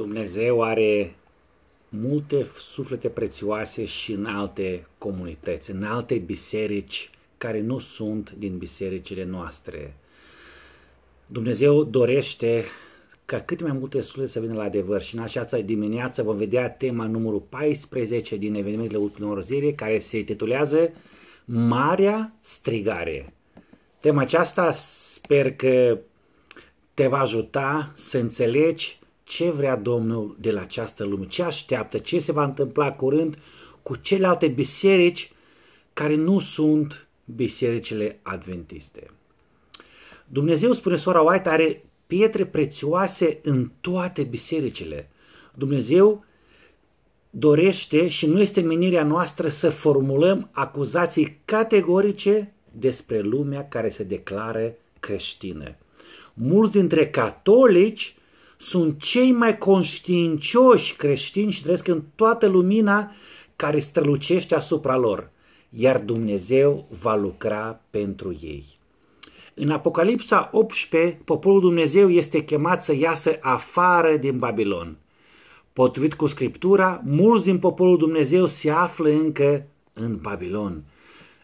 Dumnezeu are multe suflete prețioase și în alte comunități, în alte biserici care nu sunt din bisericile noastre. Dumnezeu dorește ca cât mai multe suflete să vină la adevăr și în această dimineață vom vedea tema numărul 14 din evenimentele ultimelor zile care se titulează Marea Strigare. Tema aceasta sper că te va ajuta să înțelegi ce vrea Domnul de la această lume, ce așteaptă, ce se va întâmpla curând cu celelalte biserici care nu sunt bisericile adventiste. Dumnezeu, spune sora White, are pietre prețioase în toate bisericile. Dumnezeu dorește și nu este menirea noastră să formulăm acuzații categorice despre lumea care se declară creștină. Mulți dintre catolici sunt cei mai conștiincioși creștini și trăiesc în toată lumina care strălucește asupra lor, iar Dumnezeu va lucra pentru ei. În Apocalipsa 18, poporul Dumnezeu este chemat să iasă afară din Babilon. Potrivit cu Scriptura, mulți din poporul Dumnezeu se află încă în Babilon.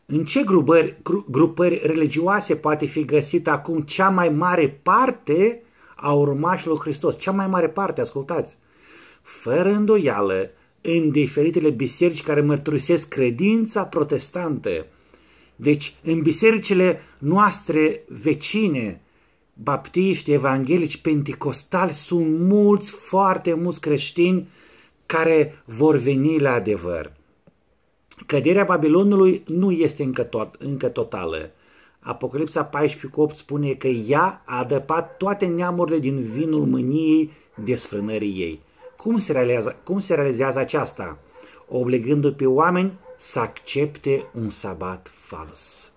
În ce grupări, grupări religioase poate fi găsită acum cea mai mare parte a urmașilor Hristos, cea mai mare parte, ascultați, fără îndoială, în diferitele biserici care mărturisesc credința protestantă. Deci, în bisericile noastre vecine, baptiști, evanghelici, penticostali, sunt mulți, foarte mulți creștini care vor veni la adevăr. Căderea Babilonului nu este încă, tot, încă totală. Apocalipsa 14 8 spune că ea a adăpat toate neamurile din vinul mâniei desfrânării ei. Cum se realizează, cum se realizează aceasta? Obligându-i pe oameni să accepte un sabat fals.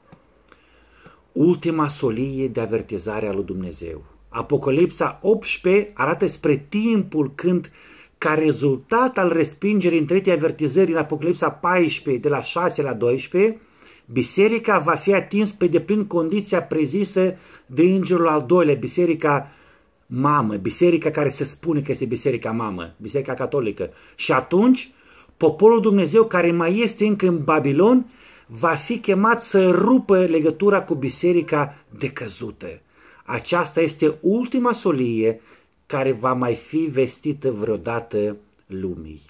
Ultima solie de avertizare a lui Dumnezeu. Apocalipsa 18 arată spre timpul când ca rezultat al respingerii întregii avertizări în Apocalipsa 14 de la 6 la 12, biserica va fi atins pe deplin condiția prezisă de îngerul al doilea, biserica mamă, biserica care se spune că este biserica mamă, biserica catolică. Și atunci, poporul Dumnezeu care mai este încă în Babilon, va fi chemat să rupă legătura cu biserica decăzută. Aceasta este ultima solie care va mai fi vestită vreodată lumii.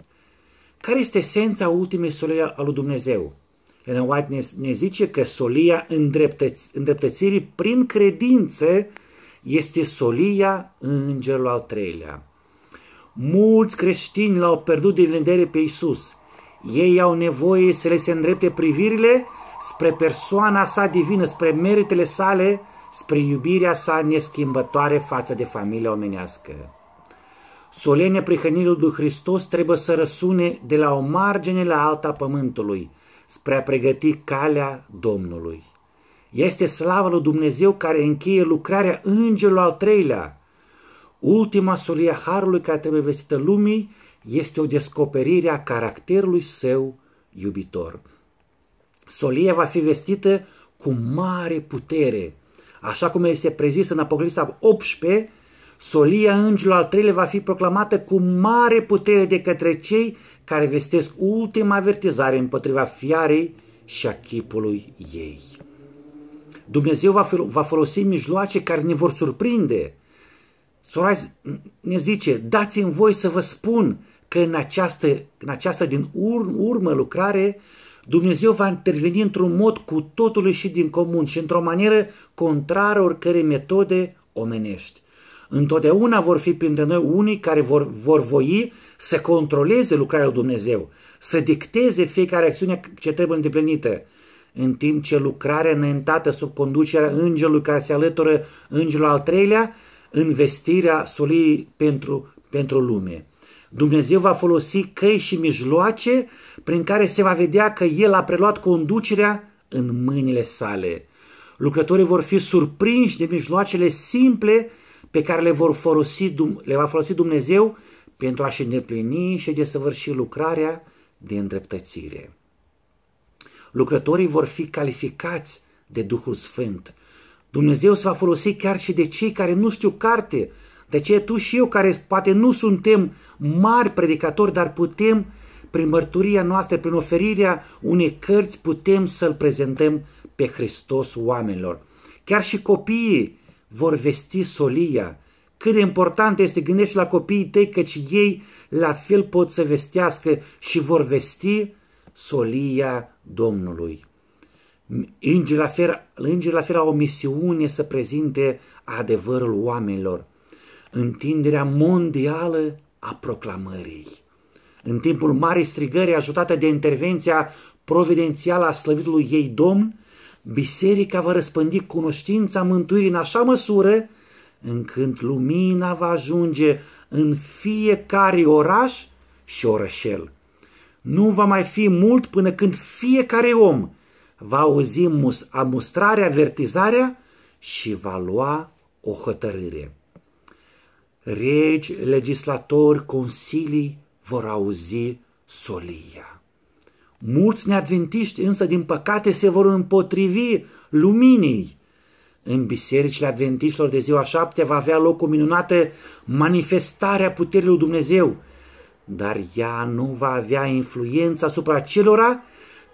Care este esența ultimei solei a lui Dumnezeu? Ellen White ne, ne zice că solia îndreptăț, îndreptățirii prin credință este solia îngerului al treilea. Mulți creștini l-au pierdut de vedere pe Isus. Ei au nevoie să le se îndrepte privirile spre persoana sa divină, spre meritele sale, spre iubirea sa neschimbătoare față de familia omenească. Solenia prihănirii lui Hristos trebuie să răsune de la o margine la alta pământului – spre a pregăti calea Domnului. Este slavă lui Dumnezeu care încheie lucrarea îngerului al treilea. Ultima solie a Harului care trebuie vestită lumii este o descoperire a caracterului său iubitor. Solia va fi vestită cu mare putere. Așa cum este prezis în Apocalipsa 18, solia îngerului al treilea va fi proclamată cu mare putere de către cei care vestesc ultima avertizare împotriva fiarei și a chipului ei. Dumnezeu va, va folosi mijloace care ne vor surprinde. Sora ne zice, dați-mi voi să vă spun că în această, în această din ur, urmă lucrare Dumnezeu va interveni într-un mod cu totul și din comun și într-o manieră contrară oricărei metode omenești. Întotdeauna vor fi printre noi unii care vor, vor voi să controleze lucrarea lui Dumnezeu, să dicteze fiecare acțiune ce trebuie îndeplinită, în timp ce lucrarea neîntată sub conducerea îngelului care se alătură îngelul al treilea, investirea solii pentru, pentru lume. Dumnezeu va folosi căi și mijloace prin care se va vedea că El a preluat conducerea în mâinile sale. Lucrătorii vor fi surprinși de mijloacele simple pe care le, vor folosi, le va folosi Dumnezeu pentru a-și îndeplini și desăvârși lucrarea de îndreptățire. Lucrătorii vor fi calificați de Duhul Sfânt. Dumnezeu se va folosi chiar și de cei care nu știu carte, de ce tu și eu, care poate nu suntem mari predicatori, dar putem, prin mărturia noastră, prin oferirea unei cărți, putem să-L prezentăm pe Hristos oamenilor. Chiar și copiii vor vesti solia. Cât de important este, gândește la copiii tăi, căci ei la fel pot să vestească și vor vesti solia Domnului. Îngerii la fel, îngerii la fel au o misiune să prezinte adevărul oamenilor. Întinderea mondială a proclamării. În timpul marii strigări ajutată de intervenția providențială a slăvitului ei Domn, biserica va răspândi cunoștința mântuirii în așa măsură încât lumina va ajunge în fiecare oraș și orășel. Nu va mai fi mult până când fiecare om va auzi mus- amustrarea, avertizarea și va lua o hotărâre. Regi, legislatori, consilii vor auzi solia. Mulți neadventiști însă din păcate se vor împotrivi luminii. În bisericile adventiștilor de ziua șapte va avea loc o minunată manifestare a puterii lui Dumnezeu, dar ea nu va avea influența asupra celora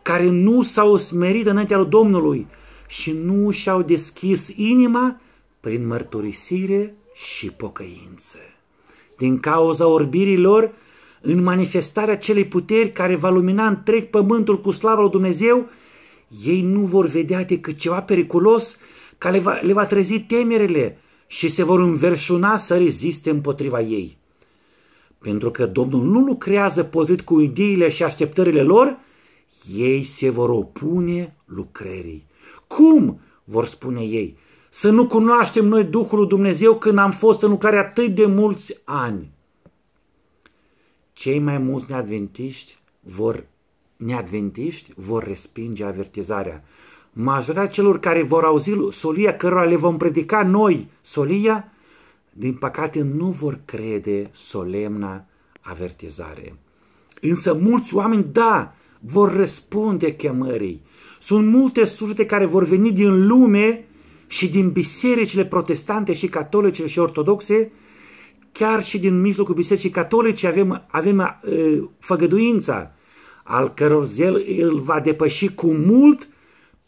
care nu s-au smerit înaintea lui Domnului și nu și-au deschis inima prin mărturisire și pocăință. Din cauza orbirilor, în manifestarea celei puteri care va lumina întreg pământul cu slavă lui Dumnezeu, ei nu vor vedea decât ceva periculos care le va, le va trezi temerele și se vor înverșuna să reziste împotriva ei. Pentru că Domnul nu lucrează potrivit cu ideile și așteptările lor, ei se vor opune lucrării. Cum? vor spune ei. Să nu cunoaștem noi Duhul lui Dumnezeu când am fost în lucrare atât de mulți ani cei mai mulți neadventiști vor, neadventiști vor respinge avertizarea. Majoritatea celor care vor auzi solia cărora le vom predica noi solia, din păcate nu vor crede solemna avertizare. Însă mulți oameni, da, vor răspunde chemării. Sunt multe surte care vor veni din lume și din bisericile protestante și catolice și ortodoxe chiar și din mijlocul bisericii catolice avem, avem uh, făgăduința, al căror zel îl va depăși cu mult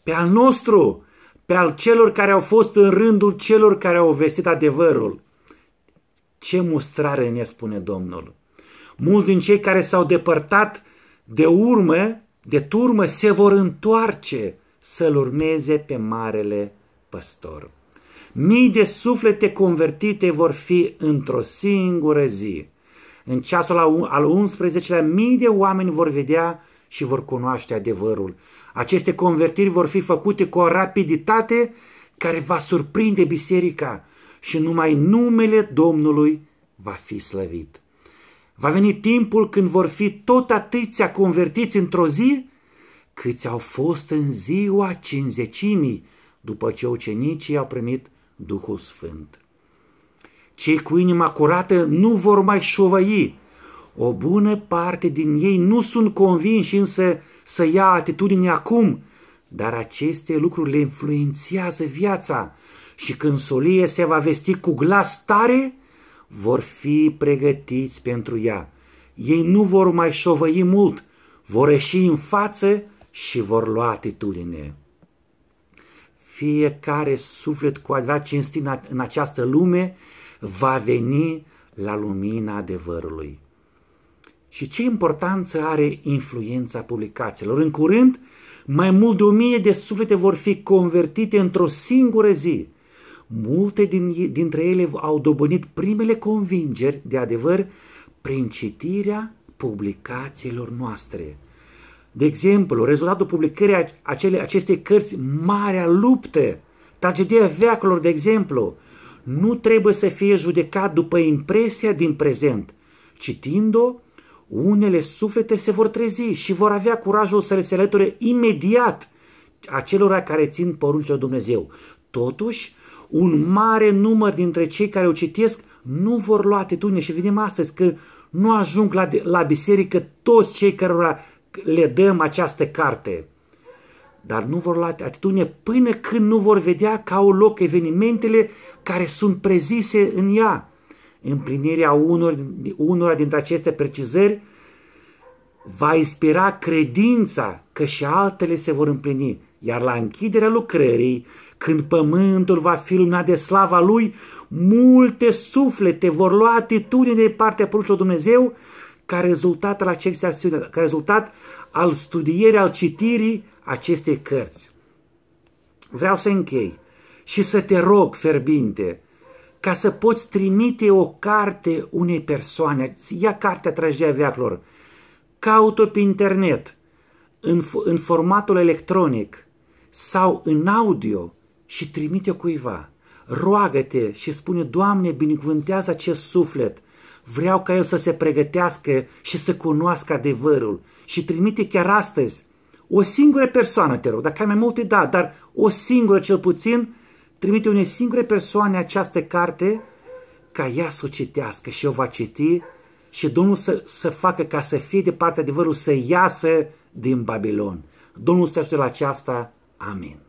pe al nostru, pe al celor care au fost în rândul celor care au vestit adevărul. Ce mustrare ne spune Domnul! Mulți din cei care s-au depărtat de urmă, de turmă, se vor întoarce să-L urmeze pe Marele Păstor. Mii de suflete convertite vor fi într-o singură zi. În ceasul al 11-lea, mii de oameni vor vedea și vor cunoaște adevărul. Aceste convertiri vor fi făcute cu o rapiditate care va surprinde biserica și numai numele Domnului va fi slăvit. Va veni timpul când vor fi tot atâția convertiți într-o zi câți au fost în ziua cinzecimii după ce ucenicii au primit Duhul Sfânt. Cei cu inima curată nu vor mai șovăi. O bună parte din ei nu sunt convinși însă să ia atitudine acum, dar aceste lucruri le influențează viața și când solie se va vesti cu glas tare, vor fi pregătiți pentru ea. Ei nu vor mai șovăi mult, vor ieși în față și vor lua atitudine fiecare suflet cu adevărat cinstit în această lume va veni la lumina adevărului. Și ce importanță are influența publicațiilor? În curând, mai mult de o mie de suflete vor fi convertite într-o singură zi. Multe din, dintre ele au dobândit primele convingeri de adevăr prin citirea publicațiilor noastre. De exemplu, rezultatul publicării acele, acestei cărți, Marea Luptă, tragedia Veacolor, de exemplu, nu trebuie să fie judecat după impresia din prezent. Citind-o, unele suflete se vor trezi și vor avea curajul să le se alăture imediat acelora care țin poruncile Dumnezeu. Totuși, un mare număr dintre cei care o citesc nu vor lua atitudine și vedem astăzi că nu ajung la, la biserică toți cei cărora le dăm această carte. Dar nu vor lua atitudine până când nu vor vedea ca au loc evenimentele care sunt prezise în ea. Împlinirea unor, unora dintre aceste precizări va inspira credința că și altele se vor împlini. Iar la închiderea lucrării, când pământul va fi luminat de slava lui, multe suflete vor lua atitudine de partea pruncilor Dumnezeu ca rezultat al acestei acțiuni, ca rezultat al studierii, al citirii acestei cărți. Vreau să închei și să te rog, ferbinte, ca să poți trimite o carte unei persoane, ia cartea Tragedia Veacurilor, caut-o pe internet, în, în formatul electronic sau în audio și trimite-o cuiva. Roagă-te și spune, Doamne, binecuvântează acest suflet, Vreau ca el să se pregătească și să cunoască adevărul și trimite chiar astăzi o singură persoană, te rog, dacă ai mai multe, da, dar o singură cel puțin, trimite unei singure persoane această carte ca ea să o citească și o va citi și Domnul să, să facă ca să fie de partea adevărului, să iasă din Babilon. Domnul să ajute la aceasta. Amin.